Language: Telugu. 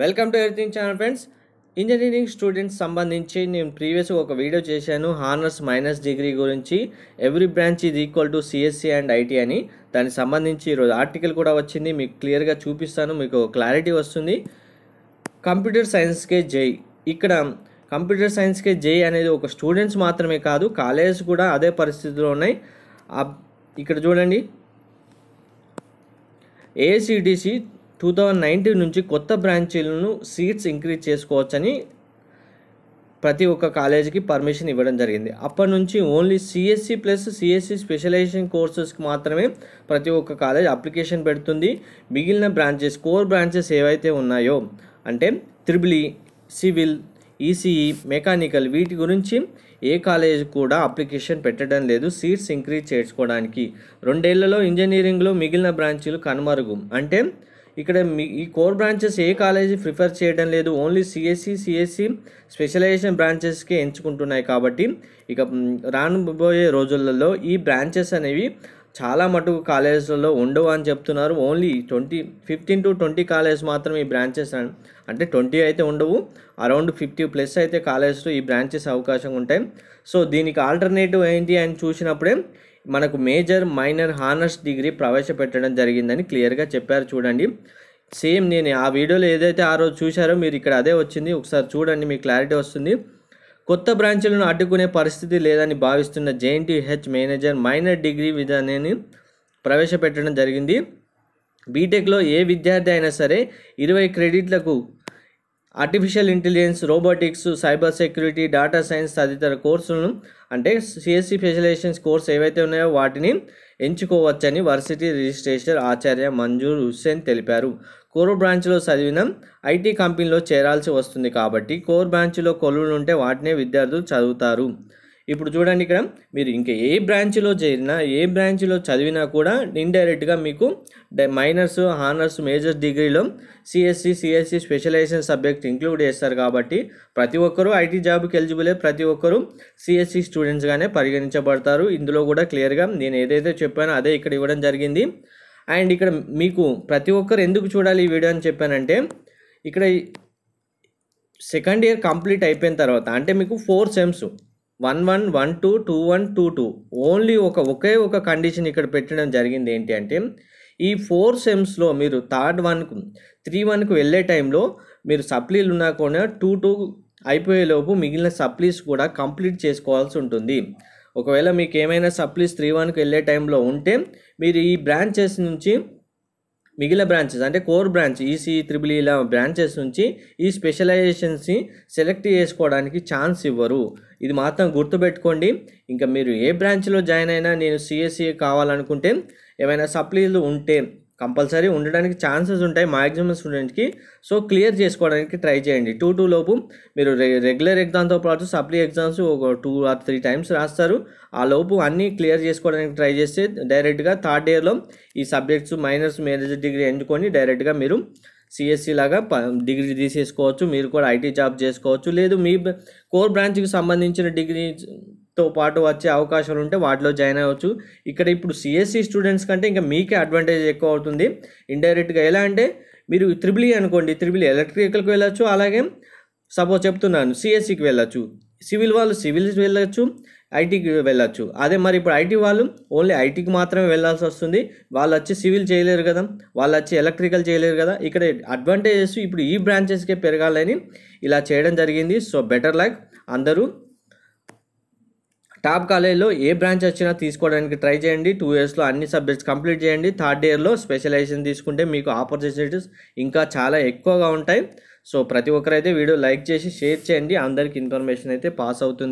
welcome to everything channel friends engineering students సంబంధించి నేను ప్రీవియస్గా ఒక వీడియో చేశాను హానర్స్ మైనస్ డిగ్రీ గురించి ఎవ్రీ బ్రాంచ్ ఇది equal to CSC and IT అని దానికి సంబంధించి ఈరోజు ఆర్టికల్ కూడా వచ్చింది మీకు క్లియర్గా చూపిస్తాను మీకు క్లారిటీ వస్తుంది కంప్యూటర్ సైన్స్కే జై ఇక్కడ కంప్యూటర్ సైన్స్కే జై అనేది ఒక స్టూడెంట్స్ మాత్రమే కాదు కాలేజ్ కూడా అదే పరిస్థితిలో ఉన్నాయి ఇక్కడ చూడండి ఏసీడిసి టూ థౌజండ్ నైన్టీన్ నుంచి కొత్త బ్రాంచీలను సీట్స్ ఇంక్రీజ్ చేసుకోవచ్చని ప్రతి ఒక్క కాలేజీకి పర్మిషన్ ఇవ్వడం జరిగింది అప్పటి నుంచి only CSC e plus CSC e specialisation కోర్సెస్కి మాత్రమే ప్రతి ఒక్క కాలేజ్ అప్లికేషన్ పెడుతుంది మిగిలిన బ్రాంచెస్ కోర్ బ్రాంచెస్ ఏవైతే ఉన్నాయో అంటే triple E civil ECE e mechanical వీటి గురించి ఏ కాలేజ్ కూడా అప్లికేషన్ పెట్టడం లేదు సీట్స్ ఇంక్రీజ్ చేసుకోవడానికి రెండేళ్లలో ఇంజనీరింగ్లో మిగిలిన బ్రాంచీలు కనుమరుగు అంటే ఇక్కడ మీ ఈ కోర్ బ్రాంచెస్ ఏ కాలేజీ ప్రిఫర్ చేయడం లేదు ఓన్లీ సిఎస్సి సిఎస్సి స్పెషలైజేషన్ బ్రాంచెస్కే ఎంచుకుంటున్నాయి కాబట్టి ఇక రానుబోయే రోజులలో ఈ బ్రాంచెస్ అనేవి చాలా మటుకు కాలేజెస్లలో ఉండవు అని చెప్తున్నారు only twenty fifteen to twenty college మాత్రం ఈ బ్రాంచెస్ అంటే ట్వంటీ అయితే ఉండవు అరౌండ్ ఫిఫ్టీ ప్లస్ అయితే కాలేజెస్లో ఈ బ్రాంచెస్ అవకాశం ఉంటాయి సో దీనికి ఆల్టర్నేటివ్ ఏంటి అని చూసినప్పుడే మనకు మేజర్ మైనర్ హానర్స్ డిగ్రీ ప్రవేశపెట్టడం జరిగిందని క్లియర్గా చెప్పారు చూడండి సేమ్ నేను ఆ వీడియోలో ఏదైతే ఆ రోజు చూశారో మీరు ఇక్కడ అదే వచ్చింది ఒకసారి చూడండి మీకు క్లారిటీ వస్తుంది కొత్త బ్రాంచ్లను అడ్డుకునే పరిస్థితి లేదని భావిస్తున్న హెచ్ మేనేజర్ మైనర్ డిగ్రీ విధానాన్ని ప్రవేశపెట్టడం జరిగింది బీటెక్లో ఏ విద్యార్థి అయినా సరే ఇరవై క్రెడిట్లకు artificial intelligence robotics cyber security data science తదితర కోర్సులను అంటే సిఎస్సి స్పెషలైజేషన్స్ కోర్స్ ఏవైతే ఉన్నాయో వాటిని ఎంచుకోవచ్చని వర్సిటీ రిజిస్ట్రేషన్ ఆచార్య మంజూర్ హుస్సేన్ తెలిపారు కోర్ బ్రాంచ్లో చదివిన ఐటీ కంపెనీలో చేరాల్సి వస్తుంది కాబట్టి కోర్ బ్రాంచ్లో కొలువులు ఉంటే వాటినే విద్యార్థులు చదువుతారు ఇప్పుడు చూడండి ఇక్కడ మీరు ఇంకా ఏ బ్రాంచ్లో చేరినా ఏ బ్రాంచ్లో చదివినా కూడా ఇండైరెక్ట్గా మీకు మైనర్స్ హానర్స్ మేజర్ డిగ్రీలో CSC CSC e, e specialisation subject include చేస్తారు కాబట్టి ప్రతి ఒక్కరూ ఐటీ జాబ్కి ఎలిజిబుల్ ప్రతి ఒక్కరూ సిఎస్సి e స్టూడెంట్స్గానే పరిగణించబడతారు ఇందులో కూడా క్లియర్గా నేను ఏదైతే చెప్పానో అదే ఇక్కడ ఇవ్వడం జరిగింది అండ్ ఇక్కడ మీకు ప్రతి ఒక్కరు ఎందుకు చూడాలి ఈ వీడియో అని చెప్పానంటే ఇక్కడ సెకండ్ ఇయర్ కంప్లీట్ అయిపోయిన తర్వాత అంటే మీకు four sems one one one two two one two two only ఒక ఒకే ఒక కండిషన్ ఇక్కడ పెట్టడం జరిగింది ఏంటి అంటే ఈ ఫోర్ సెమ్స్లో మీరు థర్డ్ వన్కు త్రీ వన్కు వెళ్ళే టైంలో మీరు సప్లీలు ఉన్నా కూడా టూ టూ అయిపోయేలోపు మిగిలిన సప్లీస్ కూడా కంప్లీట్ చేసుకోవాల్సి ఉంటుంది ఒకవేళ మీకు ఏమైనా సప్లీస్ త్రీ వన్కి వెళ్ళే టైంలో ఉంటే మీరు ఈ బ్రాంచెస్ నుంచి మిగిలిన బ్రాంచెస్ అంటే కోర్ బ్రాంచ్ ఈసీ త్రిబుల్ ఇలా బ్రాంచెస్ నుంచి ఈ స్పెషలైజేషన్స్ని సెలెక్ట్ చేసుకోవడానికి ఛాన్స్ ఇవ్వరు ఇది మాత్రం గుర్తుపెట్టుకోండి ఇంకా మీరు ఏ బ్రాంచ్లో జాయిన్ అయినా నేను సిఎస్సి e కావాలనుకుంటే ఏమైనా సప్లీలు ఉంటే కంపల్సరీ ఉండడానికి ఛాన్సెస్ ఉంటాయి మ్యాక్సిమం స్టూడెంట్కి సో క్లియర్ చేసుకోవడానికి ట్రై చేయండి టూ టూ లోపు మీరు రెగ్యులర్ ఎగ్జామ్తో పాటు సప్లీ ఎగ్జామ్స్ ఒక టూ ఆర్ త్రీ టైమ్స్ రాస్తారు ఆ లోపు అన్నీ క్లియర్ చేసుకోవడానికి ట్రై చేస్తే డైరెక్ట్గా థర్డ్ ఇయర్లో ఈ సబ్జెక్ట్స్ మైనర్స్ మేనేజర్ డిగ్రీ ఎంచుకొని డైరెక్ట్గా మీరు సిఎస్సి లాగా డిగ్రీ తీసేసుకోవచ్చు మీరు కూడా ఐటీ జాబ్ చేసుకోవచ్చు లేదు మీ కోర్ బ్రాంచ్కి సంబంధించిన డిగ్రీ తో పాటు వచ్చే అవకాశాలు ఉంటే వాటిలో జాయిన్ అవ్వచ్చు ఇక్కడ ఇప్పుడు సిఎస్సి స్టూడెంట్స్ e కంటే ఇంకా మీకే అడ్వాంటేజ్ ఎక్కువ అవుతుంది ఇండైరెక్ట్గా ఎలా అంటే మీరు త్రిబుల్ e అనుకోండి త్రిబుల్ ఎలక్ట్రికల్కి వెళ్ళచ్చు అలాగే సపోజ్ చెప్తున్నాను సిఎస్సికి e వెళ్ళచ్చు సివిల్ వాళ్ళు సివిల్ వెళ్ళచ్చు ఐటీకి వెళ్ళచ్చు అదే మరి ఇప్పుడు ఐటీ వాళ్ళు ఓన్లీ ఐటీకి మాత్రమే వెళ్ళాల్సి వస్తుంది వాళ్ళు వచ్చి సివిల్ చేయలేరు కదా వాళ్ళు వచ్చి ఎలక్ట్రికల్ చేయలేరు కదా ఇక్కడ అడ్వాంటేజెస్ ఇప్పుడు ఈ బ్రాంచెస్కే పెరగాలని ఇలా చేయడం జరిగింది సో బెటర్ లైక్ అందరూ టాప్ కాలేజ్లో ఏ బ్రాంచ్ వచ్చినా తీసుకోవడానికి ట్రై చేయండి టూ ఇయర్స్లో అన్ని సబ్జెక్ట్స్ కంప్లీట్ చేయండి థర్డ్ ఇయర్లో స్పెషలైజేషన్ తీసుకుంటే మీకు ఆపర్చునిటీస్ ఇంకా చాలా ఎక్కువగా ఉంటాయి సో ప్రతి ఒక్కరైతే వీడియో లైక్ చేసి షేర్ చేయండి అందరికీ ఇన్ఫర్మేషన్ అయితే పాస్ అవుతుంది